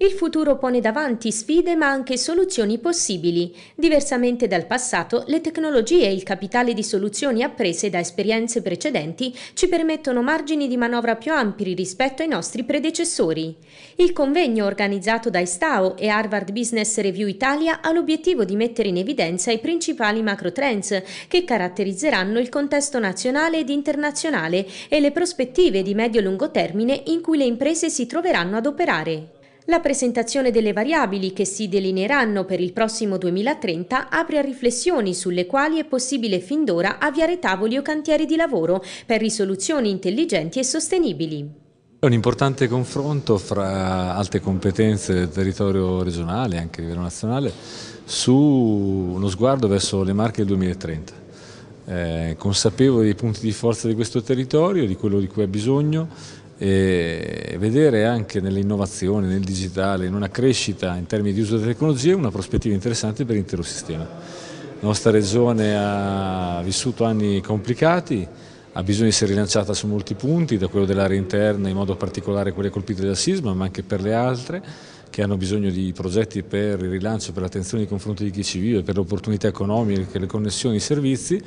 Il futuro pone davanti sfide ma anche soluzioni possibili. Diversamente dal passato, le tecnologie e il capitale di soluzioni apprese da esperienze precedenti ci permettono margini di manovra più ampi rispetto ai nostri predecessori. Il convegno organizzato da Istao e Harvard Business Review Italia ha l'obiettivo di mettere in evidenza i principali macro trends che caratterizzeranno il contesto nazionale ed internazionale e le prospettive di medio-lungo termine in cui le imprese si troveranno ad operare. La presentazione delle variabili che si delineeranno per il prossimo 2030 apre a riflessioni sulle quali è possibile fin d'ora avviare tavoli o cantieri di lavoro per risoluzioni intelligenti e sostenibili. È un importante confronto fra alte competenze del territorio regionale e anche a livello nazionale su uno sguardo verso le marche del 2030, eh, consapevoli dei punti di forza di questo territorio, di quello di cui ha bisogno e vedere anche nell'innovazione, nel digitale, in una crescita in termini di uso delle tecnologie una prospettiva interessante per l'intero sistema. La nostra regione ha vissuto anni complicati, ha bisogno di essere rilanciata su molti punti, da quello dell'area interna, in modo particolare quelle colpite dal sisma, ma anche per le altre che hanno bisogno di progetti per il rilancio, per l'attenzione nei confronti di chi ci vive, per le opportunità economiche, le connessioni, i servizi,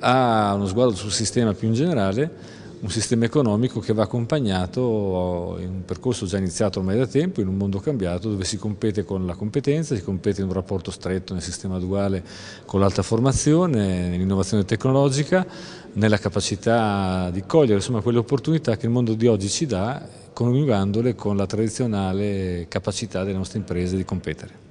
ha uno sguardo sul sistema più in generale un sistema economico che va accompagnato in un percorso già iniziato ormai da tempo, in un mondo cambiato dove si compete con la competenza, si compete in un rapporto stretto nel sistema duale con l'alta formazione, nell'innovazione tecnologica, nella capacità di cogliere insomma, quelle opportunità che il mondo di oggi ci dà coniugandole con la tradizionale capacità delle nostre imprese di competere.